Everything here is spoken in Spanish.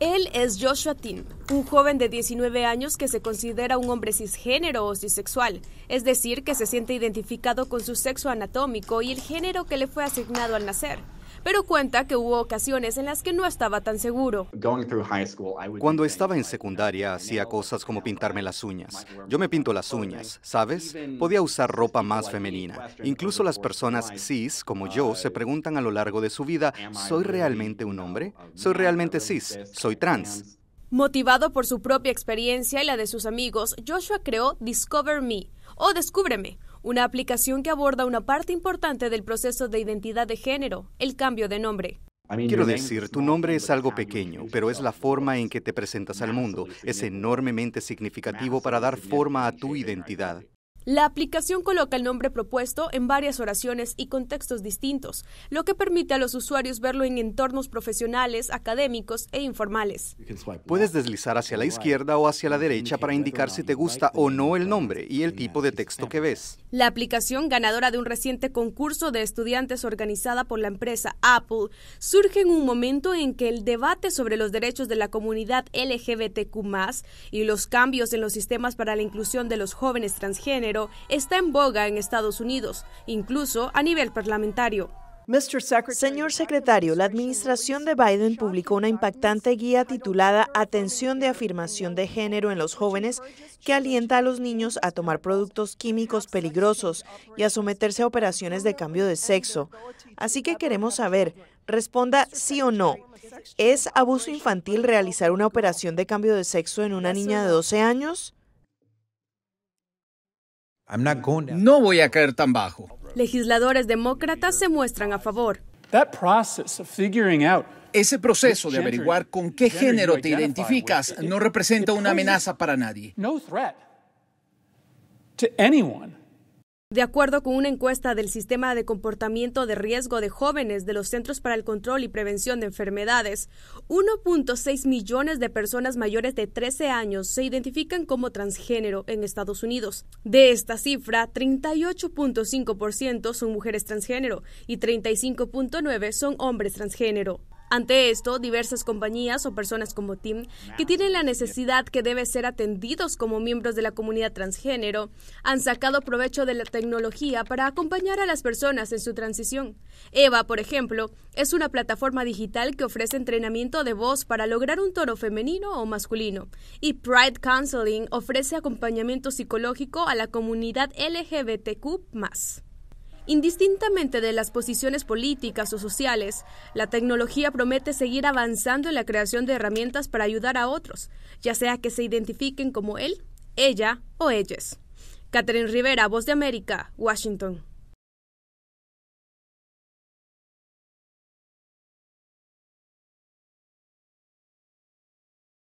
Él es Joshua Tim, un joven de 19 años que se considera un hombre cisgénero o cisexual, es decir, que se siente identificado con su sexo anatómico y el género que le fue asignado al nacer pero cuenta que hubo ocasiones en las que no estaba tan seguro. Cuando estaba en secundaria hacía cosas como pintarme las uñas. Yo me pinto las uñas, ¿sabes? Podía usar ropa más femenina. Incluso las personas cis, como yo, se uh, preguntan a lo largo de su vida, ¿soy realmente un hombre? ¿Soy realmente cis? ¿Soy trans? Motivado por su propia experiencia y la de sus amigos, Joshua creó Discover Me o Descúbreme, una aplicación que aborda una parte importante del proceso de identidad de género, el cambio de nombre. Quiero decir, tu nombre es algo pequeño, pero es la forma en que te presentas al mundo. Es enormemente significativo para dar forma a tu identidad. La aplicación coloca el nombre propuesto en varias oraciones y contextos distintos, lo que permite a los usuarios verlo en entornos profesionales, académicos e informales. Puedes deslizar hacia la izquierda o hacia la derecha para indicar si te gusta o no el nombre y el tipo de texto que ves. La aplicación, ganadora de un reciente concurso de estudiantes organizada por la empresa Apple, surge en un momento en que el debate sobre los derechos de la comunidad LGBTQ y los cambios en los sistemas para la inclusión de los jóvenes transgénero está en boga en Estados Unidos, incluso a nivel parlamentario. Señor secretario, la administración de Biden publicó una impactante guía titulada Atención de afirmación de género en los jóvenes que alienta a los niños a tomar productos químicos peligrosos y a someterse a operaciones de cambio de sexo. Así que queremos saber, responda sí o no. ¿Es abuso infantil realizar una operación de cambio de sexo en una niña de 12 años? I'm not going No voy a caer tan bajo. Legisladores demócratas se muestran a favor. That process of figuring out ese proceso de averiguar con qué género te identificas no representa una amenaza para nadie. No threat to anyone. De acuerdo con una encuesta del Sistema de Comportamiento de Riesgo de Jóvenes de los Centros para el Control y Prevención de Enfermedades, 1.6 millones de personas mayores de 13 años se identifican como transgénero en Estados Unidos. De esta cifra, 38.5% son mujeres transgénero y 35.9% son hombres transgénero. Ante esto, diversas compañías o personas como Tim, que tienen la necesidad que debe ser atendidos como miembros de la comunidad transgénero, han sacado provecho de la tecnología para acompañar a las personas en su transición. Eva, por ejemplo, es una plataforma digital que ofrece entrenamiento de voz para lograr un tono femenino o masculino, y Pride Counseling ofrece acompañamiento psicológico a la comunidad LGBTQ+. Indistintamente de las posiciones políticas o sociales, la tecnología promete seguir avanzando en la creación de herramientas para ayudar a otros, ya sea que se identifiquen como él, ella o ellas. Catherine Rivera, Voz de América, Washington.